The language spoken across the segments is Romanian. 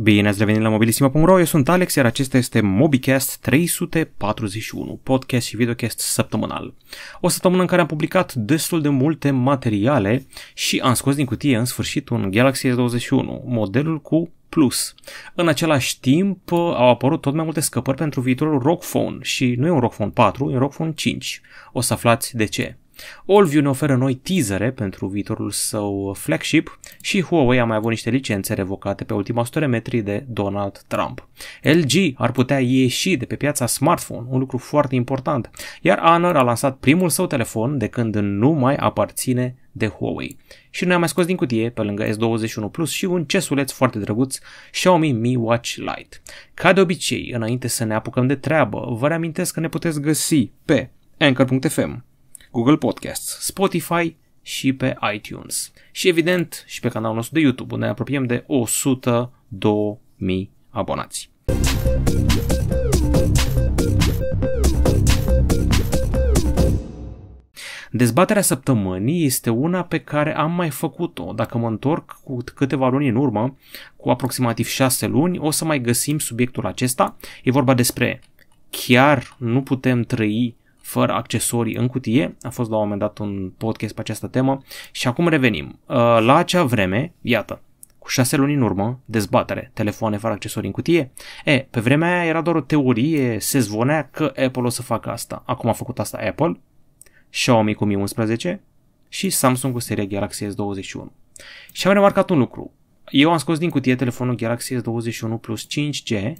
Bine ați revenit la mobilisima.ro, eu sunt Alex, iar acesta este MobiCast 341, podcast și videocast săptămânal. O săptămână în care am publicat destul de multe materiale și am scos din cutie în sfârșit un Galaxy S21, modelul cu Plus. În același timp au apărut tot mai multe scăpări pentru viitorul ROG Phone și nu e un ROG Phone 4, e un ROG Phone 5. O să aflați de ce. Allview ne oferă noi teasere pentru viitorul său flagship și Huawei a mai avut niște licențe revocate pe ultima 100 metri de Donald Trump. LG ar putea ieși de pe piața smartphone, un lucru foarte important, iar Honor a lansat primul său telefon de când nu mai aparține de Huawei. Și noi am mai scos din cutie, pe lângă S21 Plus, și un cesuleț foarte drăguț, Xiaomi Mi Watch Lite. Ca de obicei, înainte să ne apucăm de treabă, vă reamintesc că ne puteți găsi pe anchor.fm, Google Podcasts, Spotify și pe iTunes. Și evident și pe canalul nostru de YouTube, unde ne apropiem de 102.000 abonați. Dezbaterea săptămânii este una pe care am mai făcut-o. Dacă mă întorc cu câteva luni în urmă, cu aproximativ 6 luni, o să mai găsim subiectul acesta. E vorba despre chiar nu putem trăi fără accesorii în cutie. A fost la un moment dat un podcast pe această temă și acum revenim. Uh, la acea vreme, iată, cu șase luni în urmă, dezbatere, telefoane fără accesorii în cutie. E, pe vremea aia era doar o teorie, se zvonea că Apple o să facă asta. Acum a făcut asta Apple, Xiaomi cu Mi 11 și Samsung cu seria Galaxy S21. Și am remarcat un lucru. Eu am scos din cutie telefonul Galaxy S21 Plus 5G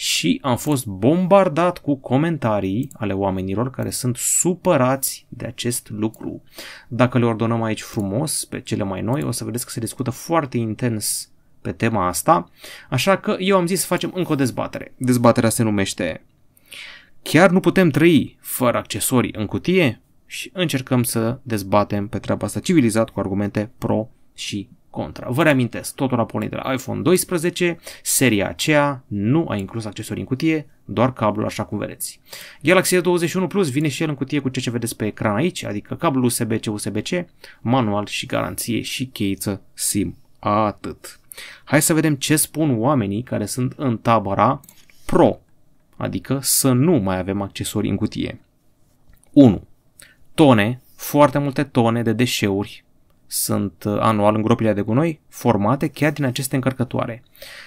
și am fost bombardat cu comentarii ale oamenilor care sunt supărați de acest lucru. Dacă le ordonăm aici frumos pe cele mai noi, o să vedeți că se discută foarte intens pe tema asta, așa că eu am zis să facem încă o dezbatere. Dezbaterea se numește Chiar nu putem trăi fără accesorii în cutie? Și încercăm să dezbatem pe treaba asta civilizat cu argumente pro și contra. Vă reamintesc, totul a pornit de la iPhone 12, seria aceea nu a inclus accesorii în cutie, doar cablul așa cum vedeți. Galaxy S21 Plus vine și el în cutie cu ce ce vedeți pe ecran aici, adică cablul USB-C, USB-C, manual și garanție și cheiță SIM. Atât. Hai să vedem ce spun oamenii care sunt în tabăra Pro, adică să nu mai avem accesorii în cutie. 1. Tone, foarte multe tone de deșeuri sunt uh, anual în gropile de gunoi formate chiar din aceste încărcătoare.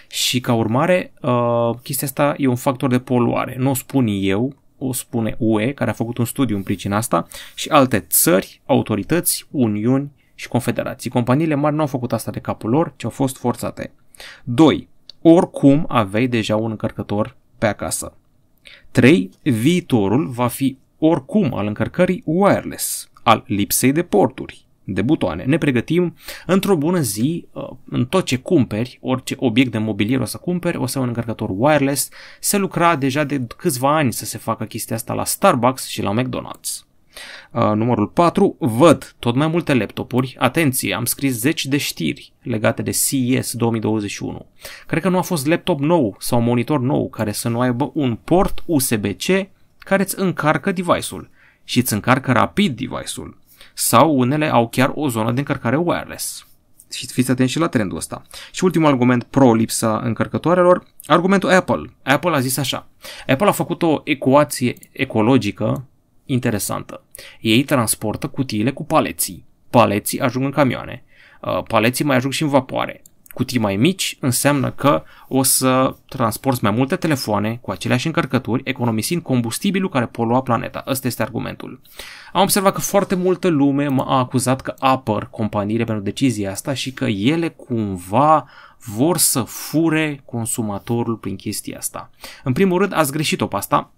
Și ca urmare, uh, chestia asta e un factor de poluare. Nu o spun eu, o spune UE, care a făcut un studiu în pricina asta, și alte țări, autorități, uniuni și confederații. Companiile mari nu au făcut asta de capul lor, ci au fost forțate. 2. Oricum aveai deja un încărcător pe acasă. 3. Viitorul va fi oricum al încărcării wireless, al lipsei de porturi, de butoane. Ne pregătim într-o bună zi, uh, în tot ce cumperi, orice obiect de mobilier o să cumperi, o să ai un încărcător wireless. Se lucra deja de câțiva ani să se facă chestia asta la Starbucks și la McDonald's. Uh, numărul 4. Văd tot mai multe laptopuri. Atenție, am scris 10 de știri legate de CES 2021. Cred că nu a fost laptop nou sau monitor nou care să nu aibă un port USB-C care îți încarcă device-ul și îți încarcă rapid device-ul sau unele au chiar o zonă de încărcare wireless. Și fiți atenți și la trendul ăsta. Și ultimul argument pro lipsa încărcătoarelor, argumentul Apple. Apple a zis așa. Apple a făcut o ecuație ecologică interesantă. Ei transportă cutiile cu paleții. Paleții ajung în camioane. Uh, paleții mai ajung și în vapoare cutii mai mici înseamnă că o să transporti mai multe telefoane cu aceleași încărcături, economisind combustibilul care polua planeta. Ăsta este argumentul. Am observat că foarte multă lume m-a acuzat că apăr companiile pentru decizia asta și că ele cumva vor să fure consumatorul prin chestia asta. În primul rând, ați greșit-o pe asta.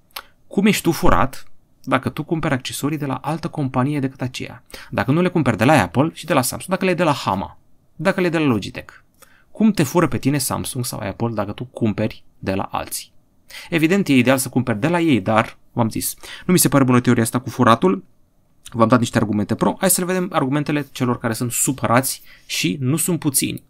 Cum ești tu furat, dacă tu cumperi accesorii de la altă companie decât aceea. Dacă nu le cumperi de la Apple și de la Samsung, dacă le de la Hama, dacă le de la Logitech cum te fură pe tine Samsung sau Apple dacă tu cumperi de la alții. Evident, e ideal să cumperi de la ei, dar, v-am zis, nu mi se pare bună teoria asta cu furatul, v-am dat niște argumente pro, hai să vedem argumentele celor care sunt supărați și nu sunt puțini.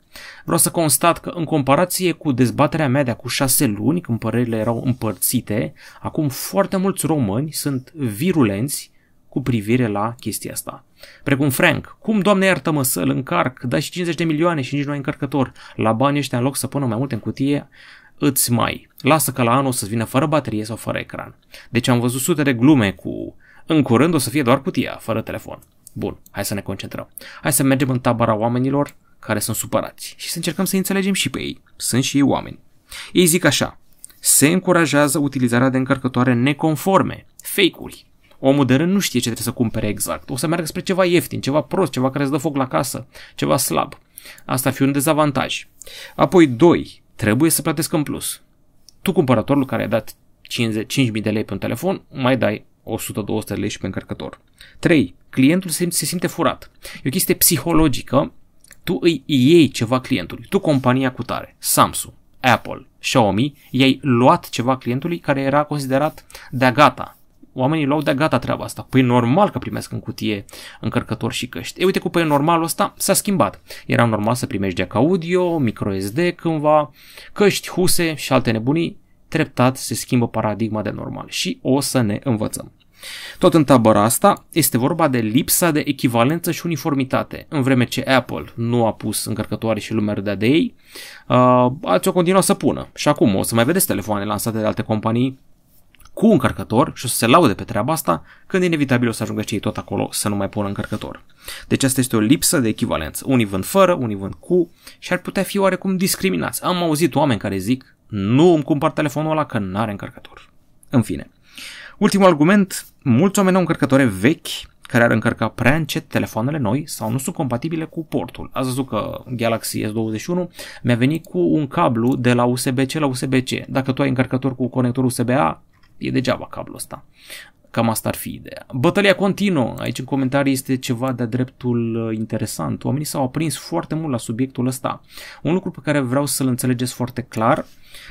Vreau să constat că în comparație cu dezbaterea mea de acum 6 luni, când părerile erau împărțite, acum foarte mulți români sunt virulenți cu privire la chestia asta. Precum Frank, cum, doamne iartă-mă, să-l încarc, dai și 50 de milioane și nici nu ai încărcător. La banii ăștia, în loc să pună mai multe în cutie, îți mai. Lasă că la anul o să-ți vină fără baterie sau fără ecran. Deci am văzut sute de glume cu în curând o să fie doar cutia, fără telefon. Bun, hai să ne concentrăm. Hai să mergem în tabara oamenilor care sunt supărați și să încercăm să înțelegem și pe ei. Sunt și ei oameni. Ei zic așa, se încurajează utilizarea de încărcătoare neconforme, fake-uri, Omul de rând nu știe ce trebuie să cumpere exact. O să meargă spre ceva ieftin, ceva prost, ceva care îți dă foc la casă, ceva slab. Asta ar fi un dezavantaj. Apoi, 2. Trebuie să plătesc în plus. Tu, cumpărătorul care ai dat 5.000 de lei pe un telefon, mai dai 100-200 de lei și pe încărcător. 3. Clientul se, se simte furat. E o chestie psihologică. Tu îi iei ceva clientului. Tu, compania cu tare, Samsung, Apple, Xiaomi, i-ai luat ceva clientului care era considerat de gata, Oamenii luau de gata treaba asta. Păi normal că primesc în cutie încărcători și căști. E uite cu păi normalul ăsta s-a schimbat. Era normal să primești jack audio, micro SD, cândva, căști, huse și alte nebunii. Treptat se schimbă paradigma de normal și o să ne învățăm. Tot în tabăra asta este vorba de lipsa de echivalență și uniformitate. În vreme ce Apple nu a pus încărcătoare și lumea de ei, uh, alții o continuă să pună. Și acum o să mai vedeți telefoane lansate de alte companii cu încărcător și o să se laude pe treaba asta când inevitabil o să ajungă cei tot acolo să nu mai pună încărcător. Deci asta este o lipsă de echivalență. Unii vând fără, unii vând cu și ar putea fi oarecum discriminați. Am auzit oameni care zic nu îmi cumpăr telefonul ăla că nu are încărcător. În fine. Ultimul argument, mulți oameni au încărcătoare vechi care ar încărca prea încet telefoanele noi sau nu sunt compatibile cu portul. Ați văzut că Galaxy S21 mi-a venit cu un cablu de la USB-C la USB-C. Dacă tu ai încărcător cu conector USB-A, E degeaba cablul ăsta. Cam asta ar fi ideea. Bătălia continuă. Aici în comentarii este ceva de-a dreptul uh, interesant. Oamenii s-au aprins foarte mult la subiectul ăsta. Un lucru pe care vreau să-l înțelegeți foarte clar.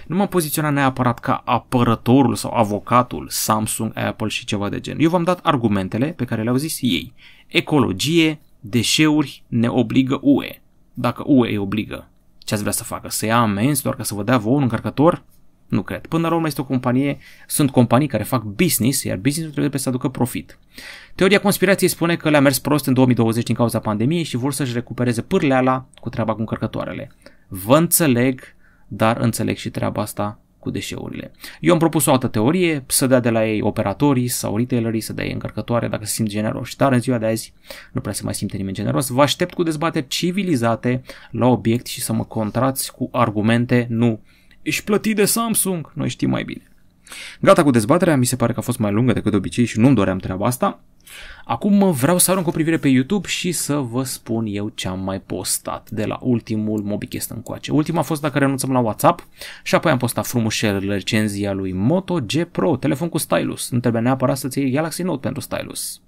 Nu m-am poziționat neapărat ca apărătorul sau avocatul Samsung, Apple și ceva de gen. Eu v-am dat argumentele pe care le-au zis ei. Ecologie, deșeuri ne obligă UE. Dacă UE îi obligă, ce ați vrea să facă? Să ia amenzi doar ca să vă dea vouă un încărcător? Nu cred. Până la urmă este o companie, sunt companii care fac business, iar businessul trebuie să aducă profit. Teoria conspirației spune că le-a mers prost în 2020 din cauza pandemiei și vor să-și recupereze pârleala cu treaba cu încărcătoarele. Vă înțeleg, dar înțeleg și treaba asta cu deșeurile. Eu am propus o altă teorie, să dea de la ei operatorii sau retailerii, să dea ei încărcătoare dacă se simt generoși, dar în ziua de azi nu prea se mai simte nimeni generos. Vă aștept cu dezbateri civilizate la obiect și să mă contrați cu argumente, nu Ești plătit de Samsung, noi știm mai bine. Gata cu dezbaterea, mi se pare că a fost mai lungă decât de obicei și nu-mi doream treaba asta. Acum vreau să arunc o privire pe YouTube și să vă spun eu ce am mai postat de la ultimul MobiCast încoace. Ultima a fost dacă renunțăm la WhatsApp și apoi am postat frumușel recenzia lui Moto G Pro, telefon cu stylus. Nu trebuie neapărat să-ți iei Galaxy Note pentru stylus.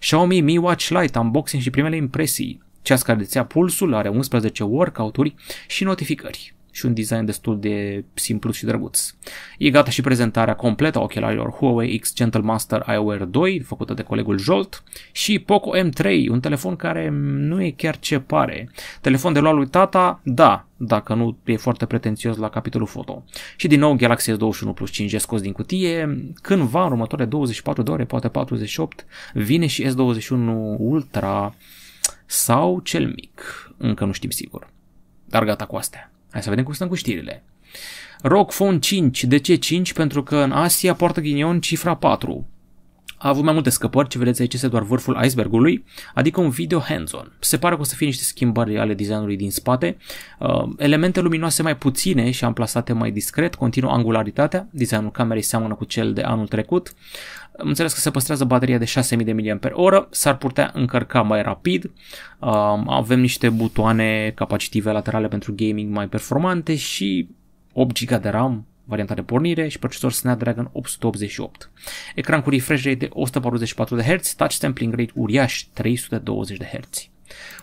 Xiaomi Mi Watch Lite, unboxing și primele impresii. Ceas care dețea pulsul, are 11 workout-uri și notificări și un design destul de simplu și drăguț. E gata și prezentarea completă a ochelarilor Huawei X Gentle Master eyewear 2, făcută de colegul Jolt, și Poco M3, un telefon care nu e chiar ce pare. Telefon de luat lui tata, da, dacă nu e foarte pretențios la capitolul foto. Și din nou Galaxy S21 Plus 5G scos din cutie, cândva în următoare 24 de ore, poate 48, vine și S21 Ultra sau cel mic, încă nu știm sigur. Dar gata cu astea. Hai să vedem cum stăm cu știrile. ROG Phone 5. De ce 5? Pentru că în Asia poartă ghinion cifra 4. A avut mai multe scăpări, ce vedeți aici este doar vârful icebergului, adică un video hands-on. Se pare că o să fie niște schimbări ale designului din spate, uh, elemente luminoase mai puține și amplasate mai discret, continuă angularitatea, designul camerei seamănă cu cel de anul trecut, am înțeles că se păstrează bateria de 6000 de mAh, s-ar putea încărca mai rapid, um, avem niște butoane capacitive laterale pentru gaming mai performante și 8 GB de RAM, varianta de pornire și procesor Snapdragon 888. Ecran cu refresh rate de 144 de Hz, touch sampling rate uriaș 320 de Hz.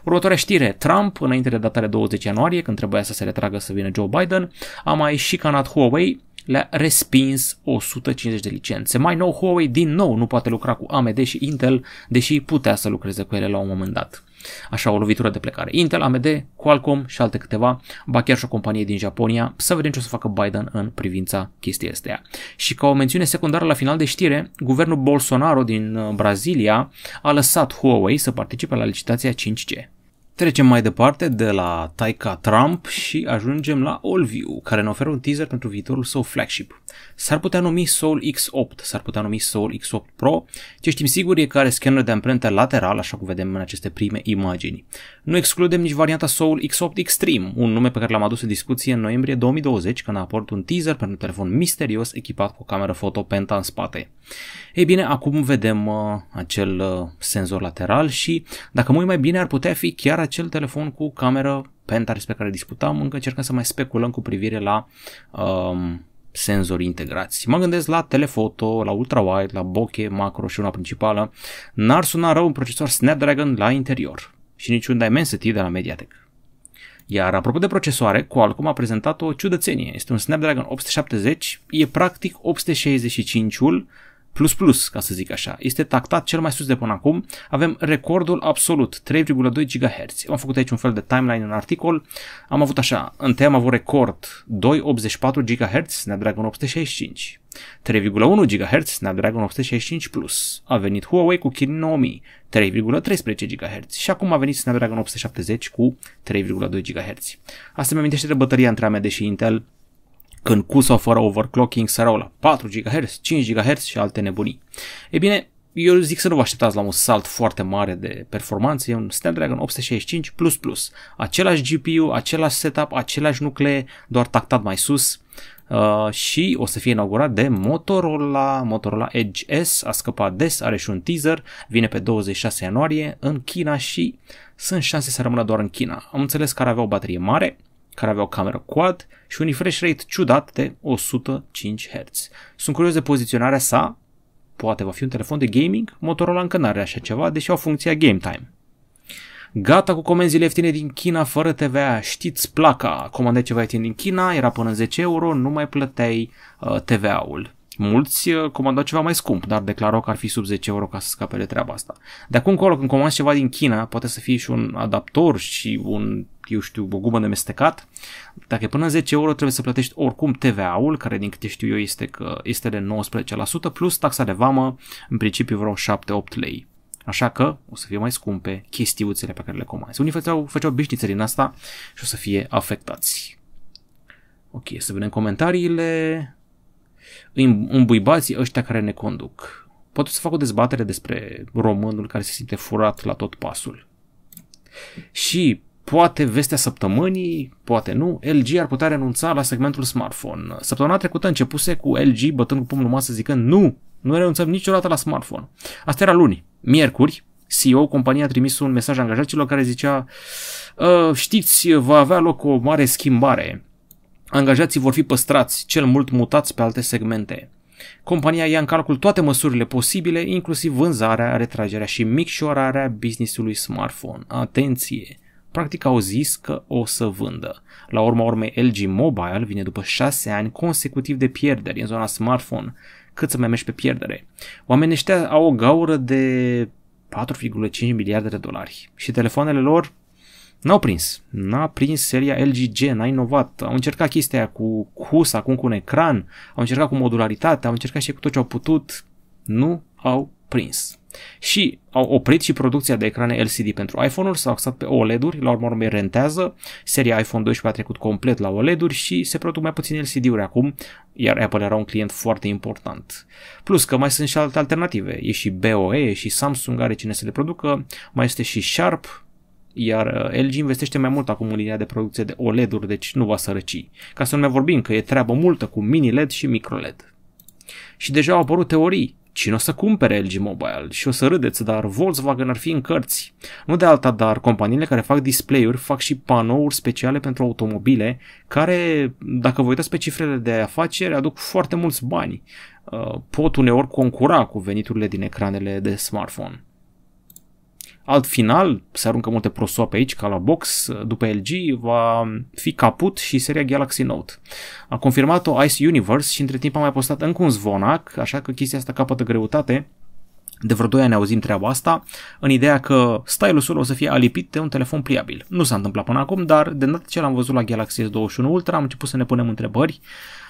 Următoarea știre, Trump, înainte de data de 20 ianuarie, când trebuia să se retragă să vină Joe Biden, a mai și canat Huawei le-a respins 150 de licențe. Mai nou, Huawei din nou nu poate lucra cu AMD și Intel, deși putea să lucreze cu ele la un moment dat. Așa o lovitură de plecare. Intel, AMD, Qualcomm și alte câteva, ba chiar și o companie din Japonia, să vedem ce o să facă Biden în privința chestii astea. Și ca o mențiune secundară la final de știre, guvernul Bolsonaro din uh, Brazilia a lăsat Huawei să participe la licitația 5G. Trecem mai departe de la Taika Trump și ajungem la Allview, care ne oferă un teaser pentru viitorul său flagship. S-ar putea numi Soul X8, s-ar putea numi Soul X8 Pro, ce știm sigur e că are scanner de amprente lateral, așa cum vedem în aceste prime imagini. Nu excludem nici varianta Soul X8 Extreme, un nume pe care l-am adus în discuție în noiembrie 2020, când a apărut un teaser pentru un telefon misterios echipat cu o cameră foto penta în spate. Ei bine, acum vedem uh, acel uh, senzor lateral și, dacă mult mai bine, ar putea fi chiar acel telefon cu cameră Penta despre care discutam, încă încercăm să mai speculăm cu privire la um, senzori integrați. Mă gândesc la telefoto, la ultrawide, la bokeh, macro și una principală. N-ar suna rău un procesor Snapdragon la interior și niciun Dimensity de la Mediatek. Iar apropo de procesoare, Qualcomm a prezentat o ciudățenie. Este un Snapdragon 870, e practic 865-ul plus plus, ca să zic așa. Este tactat cel mai sus de până acum. Avem recordul absolut, 3,2 GHz. Am făcut aici un fel de timeline în articol. Am avut așa, în am avut record 2,84 GHz, Snapdragon 865. 3,1 GHz, Snapdragon 865 Plus. A venit Huawei cu Kirin 9000, 3,13 GHz și acum a venit Snapdragon 870 cu 3,2 GHz. Asta mi amintește de bătălia între AMD și Intel când cu sau fără overclocking se la 4 GHz, 5 GHz și alte nebunii. Ei bine, eu zic să nu vă așteptați la un salt foarte mare de performanță, e un Snapdragon 865 plus plus. Același GPU, același setup, același nuclee, doar tactat mai sus uh, și o să fie inaugurat de Motorola, Motorola Edge S, a scăpat des, are și un teaser, vine pe 26 ianuarie în China și sunt șanse să rămână doar în China. Am înțeles că ar avea o baterie mare, care aveau cameră quad și un refresh rate ciudat de 105 Hz. Sunt curios de poziționarea sa, poate va fi un telefon de gaming, Motorola încă n-are așa ceva, deși au funcția Game Time. Gata cu comenzile ieftine din China fără TVA, știți placa, comandai ceva ieftin din China, era până în 10 euro, nu mai plăteai uh, TVA-ul. Mulți uh, comandau ceva mai scump, dar declarau că ar fi sub 10 euro ca să scape de treaba asta. De acum încolo, când comanzi ceva din China, poate să fie și un adaptor și un eu știu, o gumă de mestecat, dacă e până 10 euro trebuie să plătești oricum TVA-ul, care din câte știu eu este, că este de 19%, plus taxa de vamă, în principiu vreo 7-8 lei. Așa că o să fie mai scumpe chestiuțele pe care le comanzi. Unii făceau, făceau bișnițe din asta și o să fie afectați. Ok, să vedem comentariile. Îmbuibații ăștia care ne conduc. Poate să fac o dezbatere despre românul care se simte furat la tot pasul. Și Poate vestea săptămânii, poate nu, LG ar putea renunța la segmentul smartphone. Săptămâna trecută începuse cu LG bătând cu pumnul masă zicând nu, nu renunțăm niciodată la smartphone. Asta era luni. Miercuri, CEO, compania a trimis un mesaj angajaților care zicea ă, știți, va avea loc o mare schimbare. Angajații vor fi păstrați, cel mult mutați pe alte segmente. Compania ia în calcul toate măsurile posibile, inclusiv vânzarea, retragerea și micșorarea businessului smartphone. Atenție! practic au zis că o să vândă. La urma urmei, LG Mobile vine după 6 ani consecutiv de pierderi în zona smartphone. Cât să mai mergi pe pierdere? Oamenii ăștia au o gaură de 4,5 miliarde de dolari și telefoanele lor N-au prins. N-a prins seria LG G, n-a inovat. Au încercat chestia aia cu cus, acum cu un ecran, au încercat cu modularitate, au încercat și cu tot ce au putut. Nu au prins. Și au oprit și producția de ecrane LCD pentru iPhone-uri, s-au axat pe OLED-uri, la urmă urmei rentează, seria iPhone 12 a trecut complet la OLED-uri și se produc mai puțin LCD-uri acum, iar Apple era un client foarte important. Plus că mai sunt și alte alternative, e și BOE, e și Samsung are cine să le producă, mai este și Sharp, iar uh, LG investește mai mult acum în linia de producție de OLED-uri, deci nu va sărăci. Ca să nu mai vorbim că e treabă multă cu mini LED și micro LED. Și deja au apărut teorii Cine o să cumpere LG Mobile? Și o să râdeți, dar Volkswagen ar fi în cărți. Nu de alta, dar companiile care fac display-uri fac și panouri speciale pentru automobile, care, dacă vă uitați pe cifrele de afaceri, aduc foarte mulți bani. Uh, pot uneori concura cu veniturile din ecranele de smartphone. Alt final, se aruncă multe prosoape aici, ca la box, după LG, va fi caput și seria Galaxy Note. A confirmat-o Ice Universe și între timp a mai postat încă un zvonac, așa că chestia asta capătă greutate. De vreo 2 ani auzim treaba asta, în ideea că stylusul o să fie alipit de un telefon pliabil. Nu s-a întâmplat până acum, dar de data ce l-am văzut la Galaxy S21 Ultra am început să ne punem întrebări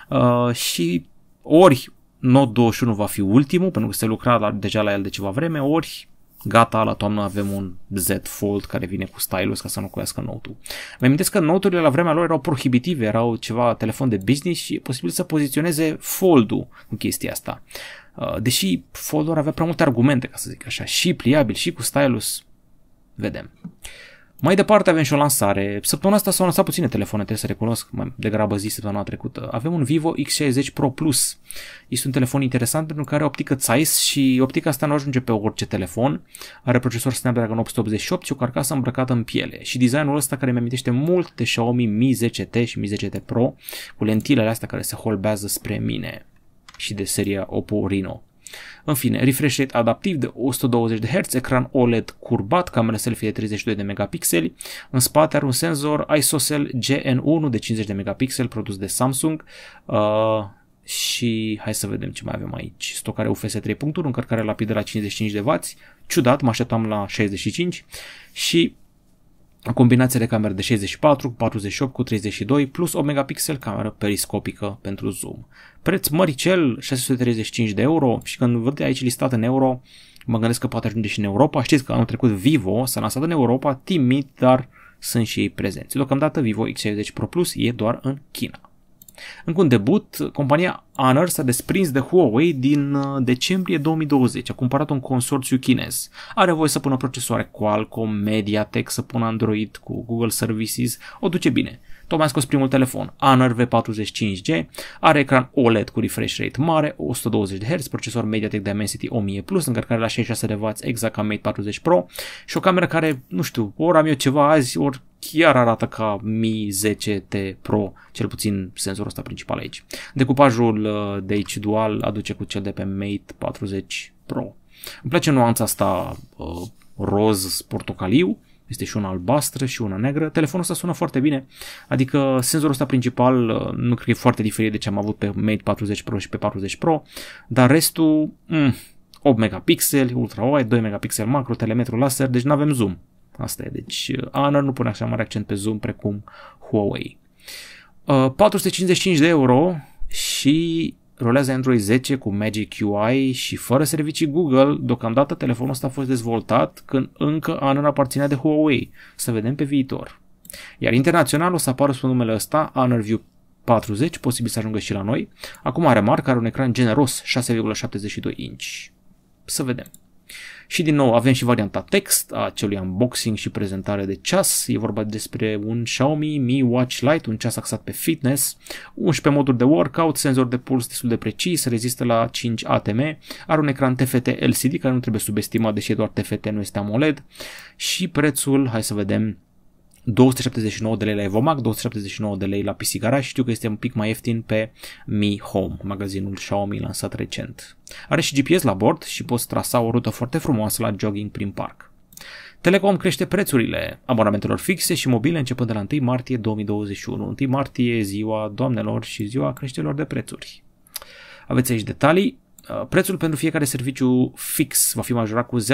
uh, și ori Note 21 va fi ultimul, pentru că se lucra la, deja la el de ceva vreme, ori gata, la toamnă avem un Z Fold care vine cu stylus ca să înlocuiască Note-ul. Mă amintesc că noturile la vremea lor erau prohibitive, erau ceva telefon de business și e posibil să poziționeze Fold-ul în chestia asta. Uh, deși Fold-ul avea prea multe argumente, ca să zic așa, și pliabil, și cu stylus, vedem. Mai departe avem și o lansare. Săptămâna asta s-au lansat puține telefoane, trebuie să recunosc, mai degrabă zis săptămâna trecută. Avem un Vivo X60 Pro Plus. Este un telefon interesant pentru că are optică Zeiss și optica asta nu ajunge pe orice telefon. Are procesor Snapdragon 888 și o carcasă îmbrăcată în piele. Și designul ăsta care mi amintește mult de Xiaomi Mi 10T și Mi 10T Pro cu lentilele astea care se holbează spre mine și de seria Oppo Reno. În fine, refresh rate adaptiv de 120 de Hz, ecran OLED curbat, camera selfie de 32 de megapixeli, în spate are un senzor ISOCELL GN1 de 50 de megapixeli produs de Samsung, uh, și hai să vedem ce mai avem aici. Stocare UFS 3.1, încărcare rapidă la 55 de W, ciudat, mă așteptam la 65 și combinație de camere de 64, 48 cu 32 plus o megapixel cameră periscopică pentru zoom. Preț măricel 635 de euro și când văd aici listat în euro, mă gândesc că poate ajunge și în Europa. Știți că anul trecut Vivo s-a lansat în Europa, timid, dar sunt și ei prezenți. Deocamdată Vivo X60 Pro Plus e doar în China. Încă un debut, compania Honor s-a desprins de Huawei din uh, decembrie 2020. A cumpărat un consorțiu chinez. Are voie să pună procesoare Qualcomm, MediaTek, să pună Android cu Google Services. O duce bine. Tocmai a scos primul telefon, Honor V45G, are ecran OLED cu refresh rate mare, 120Hz, procesor Mediatek Dimensity 1000+, Plus, încărcare la 66W, exact ca Mate 40 Pro și o cameră care, nu știu, ori am eu ceva azi, ori chiar arată ca Mi 10T Pro, cel puțin senzorul ăsta principal aici. Decupajul uh, de aici dual aduce cu cel de pe Mate 40 Pro. Îmi place nuanța asta uh, roz portocaliu este și una albastră și una neagră. Telefonul ăsta sună foarte bine, adică senzorul ăsta principal uh, nu cred că e foarte diferit de ce am avut pe Mate 40 Pro și pe 40 Pro, dar restul, mm, 8 megapixel, ultra-wide, 2 megapixel macro, telemetru laser, deci nu avem zoom. Asta e, deci Honor uh, nu pune așa mare accent pe zoom precum Huawei. 455 uh, de euro și rolează Android 10 cu Magic UI și fără servicii Google, deocamdată telefonul ăsta a fost dezvoltat când încă Honor aparținea de Huawei. Să vedem pe viitor. Iar internațional o să apară sub numele ăsta Honor View 40, posibil să ajungă și la noi. Acum are marca, are un ecran generos 6,72 inch. Să vedem. Și din nou avem și varianta text a acelui unboxing și prezentare de ceas. E vorba despre un Xiaomi Mi Watch Lite, un ceas axat pe fitness, 11 moduri de workout, senzor de puls destul de precis, rezistă la 5 ATM, are un ecran TFT LCD care nu trebuie subestimat, deși e doar TFT, nu este AMOLED și prețul, hai să vedem, 279 de lei la Evomac, 279 de lei la PC Garage, știu că este un pic mai ieftin pe Mi Home, magazinul Xiaomi lansat recent. Are și GPS la bord și poți trasa o rută foarte frumoasă la jogging prin parc. Telecom crește prețurile abonamentelor fixe și mobile începând de la 1 martie 2021. 1 martie, ziua doamnelor și ziua creșterilor de prețuri. Aveți aici detalii, Uh, prețul pentru fiecare serviciu fix va fi majorat cu 0,60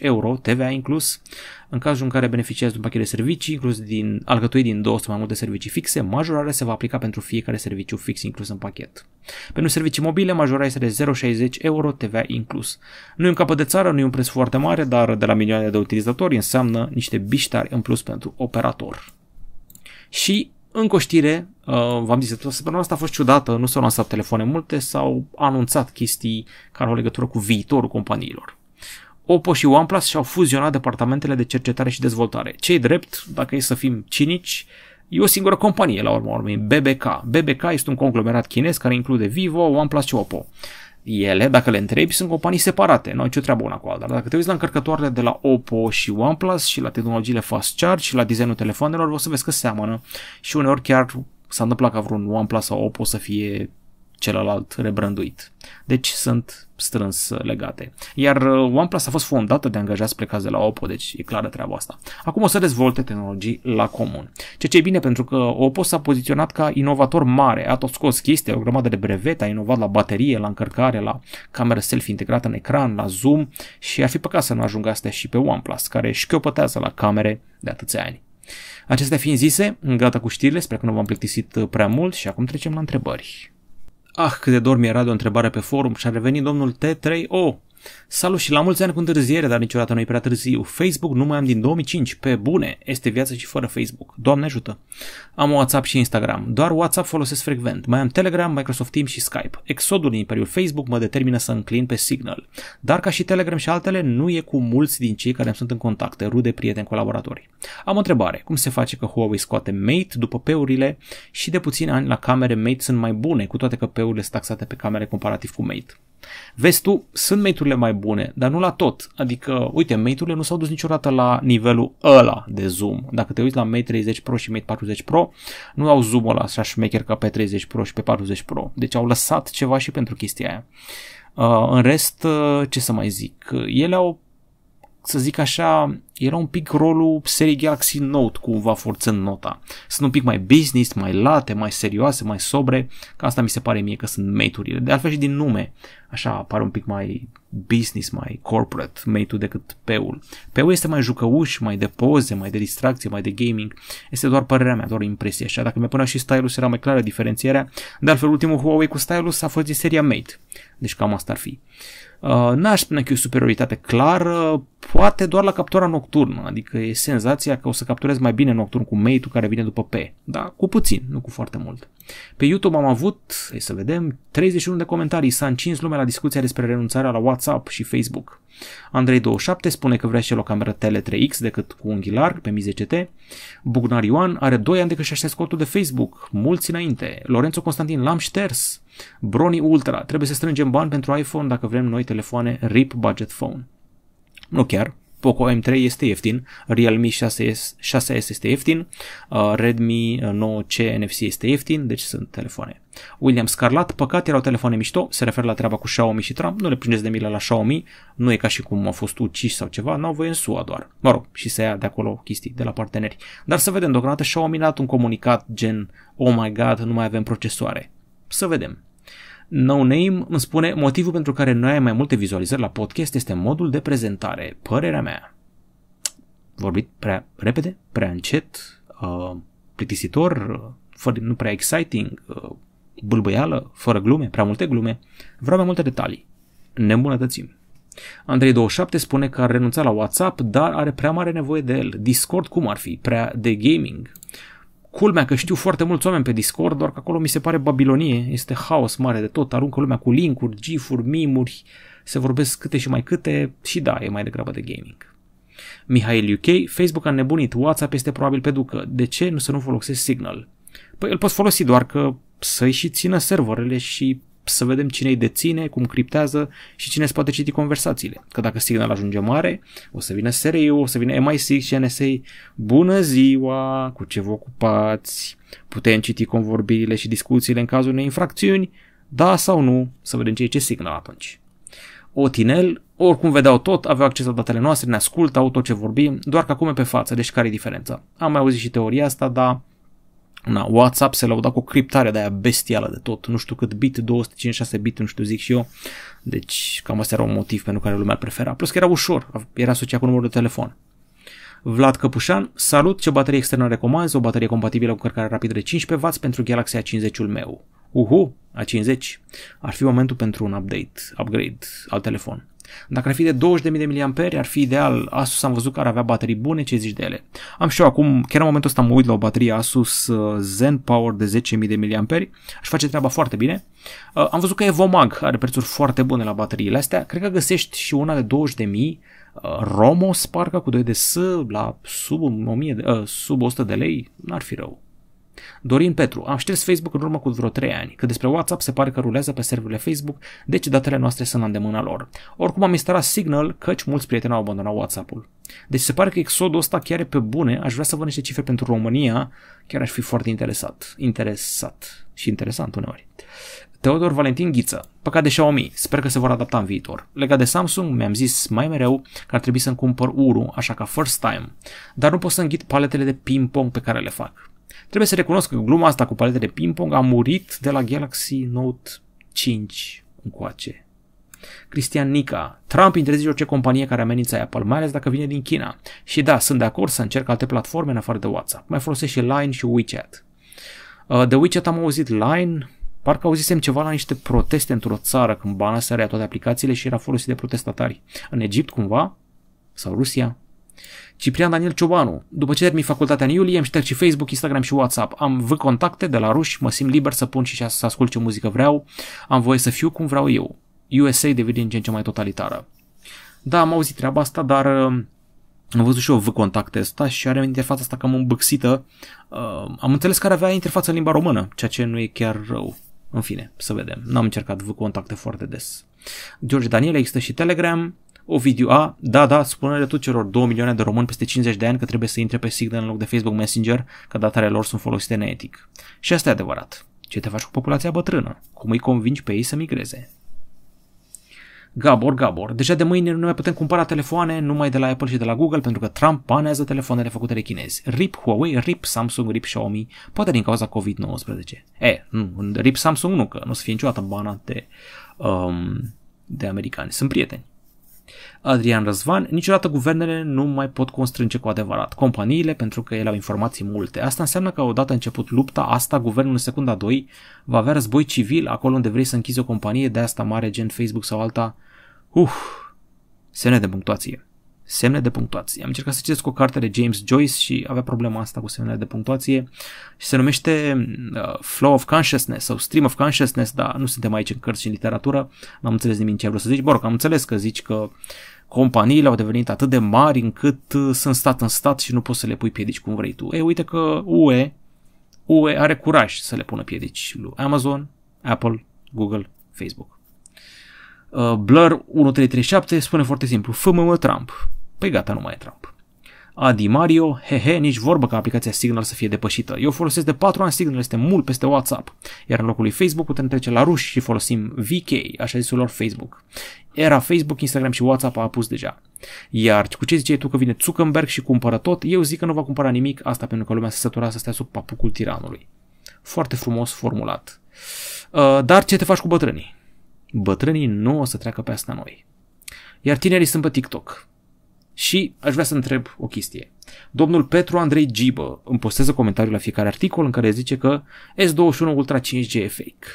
euro, TVA inclus. În cazul în care beneficiați de un pachet de servicii inclus din, alcătuit din 200 mai multe servicii fixe, majorarea se va aplica pentru fiecare serviciu fix inclus în pachet. Pentru servicii mobile, majorarea este de 0,60 euro, TVA inclus. Nu e un capăt de țară, nu e un preț foarte mare, dar de la milioane de utilizatori înseamnă niște biștari în plus pentru operator. Și în coștire, uh, v-am zis, săptămâna asta a fost ciudată, nu s-au lansat telefoane multe, s-au anunțat chestii care au legătură cu viitorul companiilor. Oppo și OnePlus și-au fuzionat departamentele de cercetare și dezvoltare. Cei drept, dacă e să fim cinici, e o singură companie la urmă urmei, BBK. BBK este un conglomerat chinez care include Vivo, OnePlus și Oppo ele, dacă le întrebi, sunt companii separate, nu au nicio treabă una cu alta. dacă te uiți la încărcătoarele de la Oppo și OnePlus și la tehnologiile Fast Charge și la designul telefonelor, o să vezi că seamănă și uneori chiar s-a întâmplat ca vreun OnePlus sau Oppo să fie celălalt rebranduit. Deci sunt strâns legate. Iar uh, OnePlus a fost fondată de angajați plecați de la Oppo, deci e clară treaba asta. Acum o să dezvolte tehnologii la comun. Ceea ce e bine pentru că Oppo s-a poziționat ca inovator mare, a tot scos chestii, o grămadă de brevete, a inovat la baterie, la încărcare, la cameră selfie integrată în ecran, la zoom și ar fi păcat să nu ajungă astea și pe OnePlus, care șchiopătează la camere de atâția ani. Acestea fiind zise, gata cu știrile, sper că nu v-am plictisit uh, prea mult și acum trecem la întrebări. Ah, cât de dormi era de o întrebare pe forum și a revenit domnul T3O Salut și la mulți ani cu întârziere, dar niciodată nu e prea târziu. Facebook nu mai am din 2005, pe bune, este viața și fără Facebook. Doamne ajută! Am WhatsApp și Instagram, doar WhatsApp folosesc frecvent. Mai am Telegram, Microsoft Teams și Skype. Exodul din imperiul Facebook mă determină să înclin pe Signal. Dar ca și Telegram și altele, nu e cu mulți din cei care îmi sunt în contacte, rude, prieteni, colaboratori. Am o întrebare, cum se face că Huawei scoate Mate după peurile urile și de puțini ani la camere Mate sunt mai bune, cu toate că peurile urile sunt taxate pe camere comparativ cu Mate? Vezi tu, sunt mate mai bune, dar nu la tot. Adică, uite, mate nu s-au dus niciodată la nivelul ăla de zoom. Dacă te uiți la Mate 30 Pro și Mate 40 Pro, nu au zoom-ul ăla așa șmecher ca pe 30 Pro și pe 40 Pro. Deci au lăsat ceva și pentru chestia aia. Uh, în rest, uh, ce să mai zic, ele au să zic așa, era un pic rolul serii Galaxy Note, cumva forțând nota. Sunt un pic mai business, mai late, mai serioase, mai sobre, că asta mi se pare mie că sunt mate-urile. De altfel și din nume, așa apare un pic mai business, mai corporate mate decât P-ul. P-ul este mai jucăuș, mai de poze, mai de distracție, mai de gaming. Este doar părerea mea, doar impresia așa. Dacă mi punea și stylus era mai clară diferențierea, de altfel ultimul Huawei cu stylus a fost din seria Mate. Deci cam asta ar fi. Uh, Uh, n-aș spune că e o superioritate clară, poate doar la captura nocturnă, adică e senzația că o să capturez mai bine nocturn cu mate care vine după P, dar cu puțin, nu cu foarte mult. Pe YouTube am avut, hai să vedem, 31 de comentarii, s-a încins lumea la discuția despre renunțarea la WhatsApp și Facebook. Andrei27 spune că vrea și el o cameră Tele 3X decât cu unghi larg pe 10T. Bugnar Ioan are 2 ani de când și-a scotul de Facebook, mulți înainte. Lorenzo Constantin l-am șters. Broni Ultra, trebuie să strângem bani pentru iPhone dacă vrem noi telefoane RIP budget phone. Nu chiar, Poco M3 este ieftin, Realme 6S, 6S este ieftin, uh, Redmi 9C uh, NFC este ieftin, deci sunt telefoane. William Scarlat, păcat erau telefoane mișto, se referă la treaba cu Xiaomi și Trump, nu le prindeți de milă la Xiaomi, nu e ca și cum au fost uciși sau ceva, n-au voie în SUA doar. Mă rog, și să ia de acolo chestii de la parteneri. Dar să vedem, deocamdată Xiaomi a un comunicat gen, oh my god, nu mai avem procesoare. Să vedem. No Name îmi spune motivul pentru care noi ai mai multe vizualizări la podcast este modul de prezentare. Părerea mea. Vorbit prea repede, prea încet, uh, plictisitor, uh, fără, nu prea exciting, uh, bâlbăială, fără glume, prea multe glume. Vreau mai multe detalii. Ne îmbunătățim. Andrei27 spune că ar renunța la WhatsApp, dar are prea mare nevoie de el. Discord cum ar fi? Prea de gaming. Culmea că știu foarte mulți oameni pe Discord, doar că acolo mi se pare Babilonie, este haos mare de tot, aruncă lumea cu linkuri, gifuri, mimuri, se vorbesc câte și mai câte și da, e mai degrabă de gaming. Mihail UK, Facebook a nebunit, WhatsApp este probabil pe ducă, de ce nu să nu folosesc Signal? Păi îl poți folosi doar că să-i și țină serverele și să vedem cine îi deține, cum criptează și cine îți poate citi conversațiile. Că dacă Signal ajunge mare, o să vină SRI, o să vină MI6 și NSA. Bună ziua, cu ce vă ocupați? Putem citi convorbirile și discuțiile în cazul unei infracțiuni? Da sau nu? Să vedem ce e ce Signal atunci. Otinel, oricum vedeau tot, aveau acces la datele noastre, ne ascultau tot ce vorbim, doar că acum e pe față, deci care e diferența? Am mai auzit și teoria asta, dar Na, WhatsApp se lauda cu o de-aia bestială de tot, nu știu cât bit, 256 bit, nu știu zic și eu. Deci cam asta era un motiv pentru care lumea prefera. Plus că era ușor, era asociat cu numărul de telefon. Vlad Căpușan, salut, ce baterie externă recomanzi? O baterie compatibilă cu încărcare rapidă de 15W pentru Galaxy A50-ul meu. Uhu, A50. Ar fi momentul pentru un update, upgrade al telefon. Dacă ar fi de 20.000 de miliamperi, ar fi ideal. Asus am văzut că ar avea baterii bune, ce zici de ele? Am și eu acum, chiar în momentul ăsta mă uit la o baterie Asus uh, Zen Power de 10.000 de miliamperi, aș face treaba foarte bine. Uh, am văzut că Evomag are prețuri foarte bune la bateriile astea, cred că găsești și una de 20.000 uh, Romos, parcă cu 2 de S, la sub, 1000 de, sub 100 de lei, n-ar fi rău. Dorin Petru, am șters Facebook în urmă cu vreo 3 ani, că despre WhatsApp se pare că rulează pe serverele Facebook, deci datele noastre sunt la îndemâna lor. Oricum am instalat Signal, căci mulți prieteni au abandonat WhatsApp-ul. Deci se pare că exodul ăsta chiar e pe bune, aș vrea să văd niște cifre pentru România, chiar aș fi foarte interesat. Interesat și interesant uneori. Teodor Valentin Ghiță, păcat de Xiaomi, sper că se vor adapta în viitor. Legat de Samsung, mi-am zis mai mereu că ar trebui să-mi cumpăr Uru, așa ca first time, dar nu pot să înghit paletele de ping-pong pe care le fac. Trebuie să recunosc că gluma asta cu palete de ping-pong a murit de la Galaxy Note 5 încoace. Cristian Nica. Trump interzice orice companie care amenință Apple, mai ales dacă vine din China. Și da, sunt de acord să încerc alte platforme în afară de WhatsApp. Mai folosesc și Line și WeChat. Uh, de WeChat am auzit Line, Parcă auzisem ceva la niște proteste într-o țară când bana se toate aplicațiile și era folosit de protestatari. În Egipt cumva? Sau Rusia? Ciprian Daniel Ciobanu. După ce termin facultatea în iulie, îmi șterg și Facebook, Instagram și WhatsApp. Am vă contacte de la ruși, mă simt liber să pun și să ascult ce muzică vreau. Am voie să fiu cum vreau eu. USA devine din ce în ce mai totalitară. Da, am auzit treaba asta, dar uh, am văzut și eu vă contacte asta și are interfața asta cam îmbâxită. Uh, am înțeles că ar avea interfață în limba română, ceea ce nu e chiar rău. În fine, să vedem. N-am încercat vă contacte foarte des. George Daniel, există și Telegram, Ovidiu A, da, da, spune-le tuturor 2 milioane de români peste 50 de ani că trebuie să intre pe Signal în loc de Facebook Messenger, că datele lor sunt folosite neetic. Și asta e adevărat. Ce te faci cu populația bătrână? Cum îi convingi pe ei să migreze? Gabor, Gabor, deja de mâine nu mai putem cumpăra telefoane numai de la Apple și de la Google pentru că Trump panează telefoanele făcute de chinezi. RIP Huawei, RIP Samsung, RIP Xiaomi, poate din cauza COVID-19. E, nu, RIP Samsung nu, că nu o să fie niciodată banat de, um, de americani. Sunt prieteni. Adrian Răzvan, niciodată guvernele nu mai pot constrânge cu adevărat companiile pentru că ele au informații multe. Asta înseamnă că odată început lupta asta, guvernul în secunda 2 va avea război civil acolo unde vrei să închizi o companie de asta mare gen Facebook sau alta. Uf, semne de punctuație. Semne de punctuație. Am încercat să citesc o carte de James Joyce și avea problema asta cu semnele de punctuație și se numește uh, Flow of Consciousness sau Stream of Consciousness, dar nu suntem aici în cărți și în literatură, n-am înțeles nimic ce vreau să zici. Bă, am înțeles că zici că uh, companiile au devenit atât de mari încât uh, sunt stat în stat și nu poți să le pui piedici cum vrei tu. Ei, uite că UE, UE are curaj să le pună piedici lui Amazon, Apple, Google, Facebook. Uh, Blur 1337 spune foarte simplu, fă mă Trump. Păi gata, nu mai e Trump. Adi Mario, hehe, nici vorbă ca aplicația Signal să fie depășită. Eu folosesc de 4 ani Signal, este mult peste WhatsApp. Iar în locul lui Facebook putem trece la ruși și folosim VK, așa zisul lor Facebook. Era Facebook, Instagram și WhatsApp a apus deja. Iar cu ce ziceai tu că vine Zuckerberg și cumpără tot, eu zic că nu va cumpăra nimic, asta pentru că lumea se sătura să stea sub papucul tiranului. Foarte frumos formulat. Uh, dar ce te faci cu bătrânii? Bătrânii nu o să treacă pe asta noi. Iar tinerii sunt pe TikTok. Și aș vrea să întreb o chestie. Domnul Petru Andrei Gibă îmi postează comentariul la fiecare articol în care zice că S21 Ultra 5G e fake.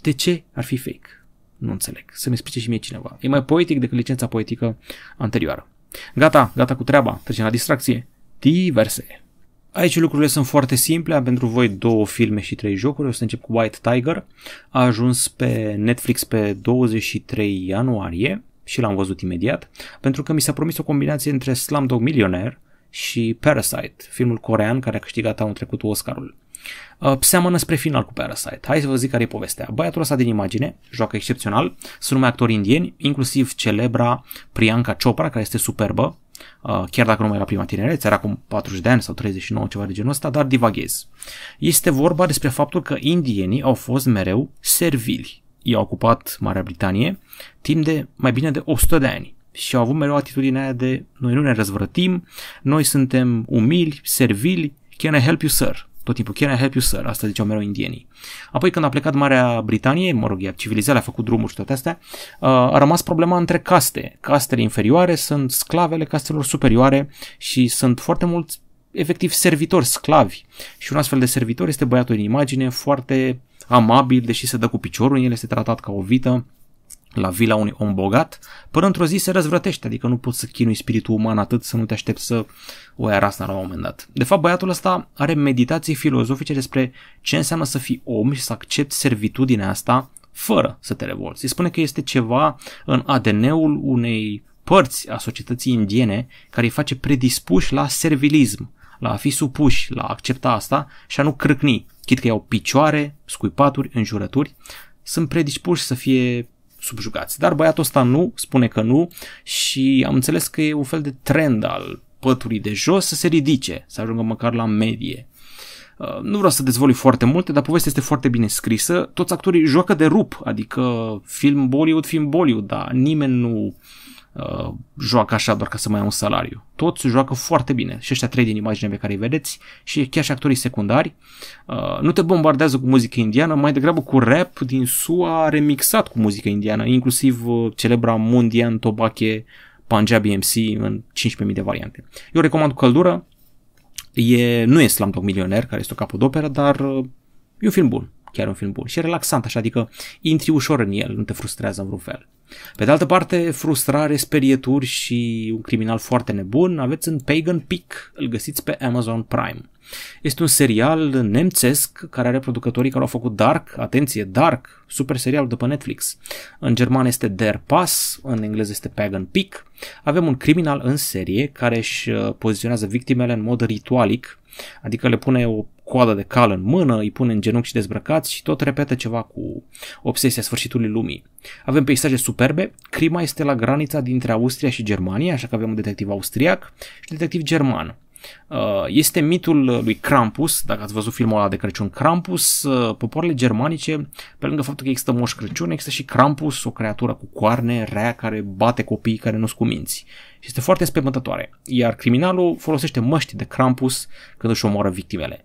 De ce ar fi fake? Nu înțeleg. Să-mi explice și mie cineva. E mai poetic decât licența poetică anterioară. Gata, gata cu treaba. Trecem la distracție. Diverse. Aici lucrurile sunt foarte simple, am pentru voi două filme și trei jocuri, o să încep cu White Tiger, a ajuns pe Netflix pe 23 ianuarie, și l-am văzut imediat, pentru că mi s-a promis o combinație între Slumdog Millionaire și Parasite, filmul corean care a câștigat anul trecut Oscarul. Uh, seamănă spre final cu Parasite. Hai să vă zic care e povestea. Băiatul ăsta din imagine joacă excepțional, sunt numai actori indieni, inclusiv celebra Priyanka Chopra, care este superbă, uh, chiar dacă nu mai era prima tinerețe, era acum 40 de ani sau 39, ceva de genul ăsta, dar divaghez. Este vorba despre faptul că indienii au fost mereu servili i-a ocupat Marea Britanie timp de mai bine de 100 de ani și au avut mereu atitudinea aia de noi nu ne răzvrătim, noi suntem umili, servili, can I help you sir? Tot timpul, can I help you sir? Asta ziceau mereu indienii. Apoi când a plecat Marea Britanie, mă rog, civilizarea a făcut drumuri și toate astea, uh, a rămas problema între caste. Castele inferioare sunt sclavele castelor superioare și sunt foarte mulți efectiv servitori, sclavi. Și un astfel de servitor este băiatul din imagine foarte amabil, deși se dă cu piciorul el, este tratat ca o vită la vila unui om bogat, până într-o zi se răzvrătește, adică nu poți să chinui spiritul uman atât să nu te aștepți să o ia rasna la un moment dat. De fapt, băiatul ăsta are meditații filozofice despre ce înseamnă să fii om și să accepti servitudinea asta fără să te revolți. Se spune că este ceva în ADN-ul unei părți a societății indiene care îi face predispuși la servilism, la a fi supuși, la a accepta asta și a nu crâcni. Chit că iau picioare, scuipaturi, înjurături, sunt predispuși să fie subjugați. Dar băiatul ăsta nu, spune că nu și am înțeles că e un fel de trend al păturii de jos să se ridice, să ajungă măcar la medie. Uh, nu vreau să dezvolui foarte multe, dar povestea este foarte bine scrisă. Toți actorii joacă de rup, adică film Bollywood, film Bollywood, dar nimeni nu uh, Uh, joacă așa doar ca să mai ia un salariu. Toți joacă foarte bine și ăștia trei din imaginea pe care îi vedeți și chiar și actorii secundari. Uh, nu te bombardează cu muzică indiană, mai degrabă cu rap din SUA remixat cu muzică indiană, inclusiv uh, celebra Mondian Tobache Punjabi MC în 15.000 de variante. Eu recomand cu căldură, e, nu e Slumdog Milioner, care este o capodoperă, dar uh, e un film bun chiar un film bun și relaxant așa, adică intri ușor în el, nu te frustrează în vreun fel. Pe de altă parte, frustrare, sperieturi și un criminal foarte nebun aveți în Pagan Peak, îl găsiți pe Amazon Prime. Este un serial nemțesc care are producătorii care au făcut Dark, atenție, Dark, super serial după Netflix. În german este Der Pass, în engleză este Pagan Peak. Avem un criminal în serie care își uh, poziționează victimele în mod ritualic, adică le pune o coada de cal în mână, îi pune în genunchi și dezbrăcați și tot repetă ceva cu obsesia sfârșitului lumii. Avem peisaje superbe, crima este la granița dintre Austria și Germania, așa că avem un detectiv austriac și detectiv german. Uh, este mitul lui Krampus, dacă ați văzut filmul ăla de Crăciun. Krampus, uh, popoarele germanice, pe lângă faptul că există Moș Crăciun, există și Krampus, o creatură cu coarne rea care bate copiii care nu-s cuminți. Este foarte spământătoare, iar criminalul folosește măști de Krampus când își omoară victimele.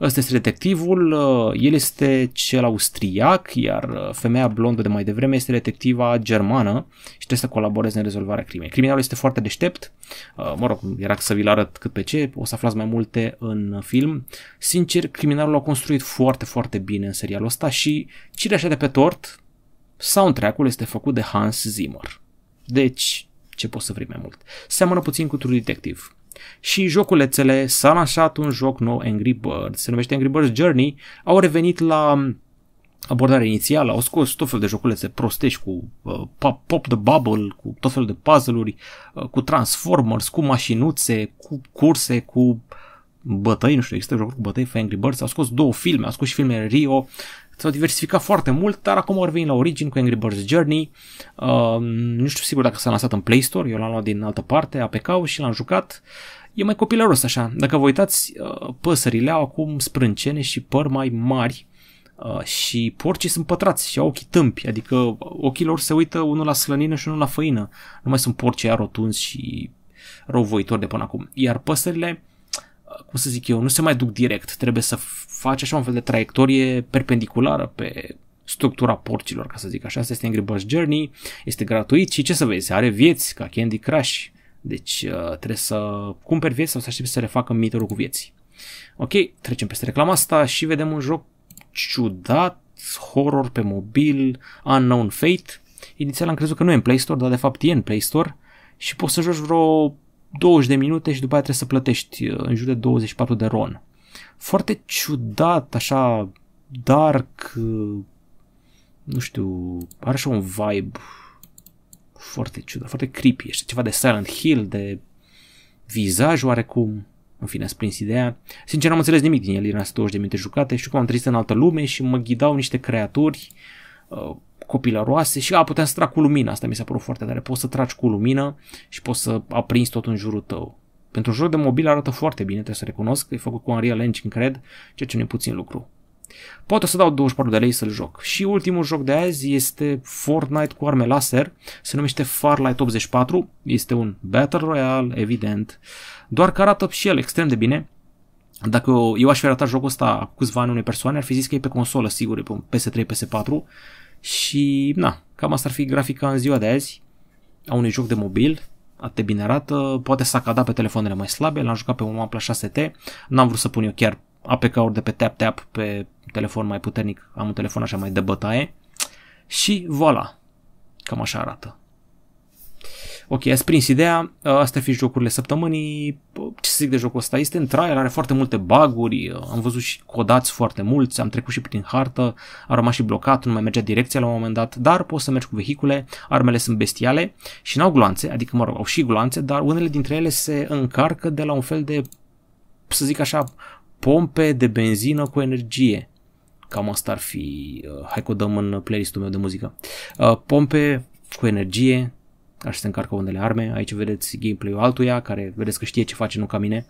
Ăsta este detectivul, uh, el este cel austriac, iar uh, femeia blondă de mai devreme este detectiva germană și trebuie să colaboreze în rezolvarea crimei. Criminalul este foarte deștept, uh, mă rog, era să vi-l arăt cât pe ce, o să aflați mai multe în film. Sincer, criminalul l-a construit foarte, foarte bine în serialul ăsta și cireașa de pe tort, soundtrack-ul este făcut de Hans Zimmer. Deci, ce pot să vrei mai mult? Seamănă puțin cu True Detective și joculețele s-a lansat un joc nou Angry Birds, se numește Angry Birds Journey, au revenit la abordare inițială, au scos tot felul de joculețe prostești cu uh, pop, pop the Bubble, cu tot felul de puzzle-uri, uh, cu Transformers, cu mașinuțe, cu curse, cu bătăi, nu știu, există jocuri cu bătăi, Angry Birds, au scos două filme, au scos și filme Rio, s-au diversificat foarte mult, dar acum ar veni la Origin cu Angry Birds Journey. Uh, nu știu sigur dacă s-a lansat în Play Store, eu l-am luat din altă parte, APK-ul și l-am jucat. E mai copilăros așa. Dacă vă uitați, uh, păsările au acum sprâncene și păr mai mari uh, și porcii sunt pătrați și au ochii tâmpi, adică ochii lor se uită unul la slănină și unul la făină. Nu mai sunt porcii arotunzi și răuvoitori de până acum. Iar păsările Uh, cum să zic eu, nu se mai duc direct, trebuie să faci așa un fel de traiectorie perpendiculară pe structura porcilor, ca să zic așa. Asta este Angry Birds Journey, este gratuit și ce să vezi, are vieți ca Candy Crush, deci uh, trebuie să cumperi vieți sau să aștepți să le facă meterul cu vieții. Ok, trecem peste reclama asta și vedem un joc ciudat, horror pe mobil, Unknown Fate. Inițial am crezut că nu e în Play Store, dar de fapt e în Play Store și poți să joci vreo 20 de minute și după aia trebuie să plătești uh, în jur de 24 de ron. Foarte ciudat, așa dark, uh, nu știu, are așa un vibe foarte ciudat, foarte creepy, este ceva de Silent Hill, de vizaj oarecum, în fine, ați prins ideea. Sincer, n-am înțeles nimic din el, era 20 de minute jucate, știu că am trăit în altă lume și mă ghidau niște creaturi uh, copilăroase și a, puteam să trag cu lumina, asta mi s-a părut foarte tare, poți să tragi cu lumină și poți să aprinzi tot în jurul tău. Pentru joc de mobil arată foarte bine, trebuie să recunosc, e făcut cu Unreal Engine, cred, ceea ce nu e puțin lucru. Pot o să dau 24 de lei să-l joc. Și ultimul joc de azi este Fortnite cu arme laser, se numește Farlight 84, este un Battle Royale, evident, doar că arată și el extrem de bine, dacă eu aș fi arătat jocul ăsta cu câțiva ani unei persoane, ar fi zis că e pe consolă, sigur, e pe PS3, PS4 și, na, cam asta ar fi grafica în ziua de azi a unui joc de mobil, atât de bine arată, poate s-a cadat pe telefoanele mai slabe, l-am jucat pe un OnePlus 6T, n-am vrut să pun eu chiar APK-uri de pe tap-tap pe telefon mai puternic, am un telefon așa mai de bătaie și voilà, cam așa arată. Ok, ați prins ideea, ă, astea fi jocurile săptămânii, ce să zic de jocul ăsta, este în trial, are foarte multe baguri, ă, am văzut și codați foarte mulți, am trecut și prin hartă, a rămas și blocat, nu mai mergea direcția la un moment dat, dar poți să mergi cu vehicule, armele sunt bestiale și n-au gloanțe, adică mă rog, au și gloanțe, dar unele dintre ele se încarcă de la un fel de, să zic așa, pompe de benzină cu energie. Cam asta ar fi, ă, hai că o dăm în playlist-ul meu de muzică. Pompe cu energie Așa se încarcă unele arme. Aici vedeți gameplay-ul altuia, care vedeți că știe ce face, nu ca mine.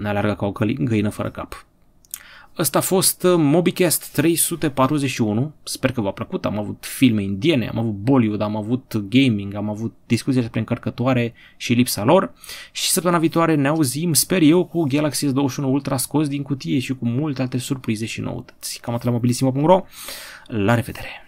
Ne alargă ca o găină fără cap. Ăsta a fost uh, MobiCast 341, sper că v-a plăcut, am avut filme indiene, am avut Bollywood, am avut gaming, am avut discuții despre încărcătoare și lipsa lor și săptămâna viitoare ne auzim, sper eu, cu Galaxy S21 Ultra scos din cutie și cu multe alte surprize și noutăți. Cam atât la mobilisimo.ro, la revedere!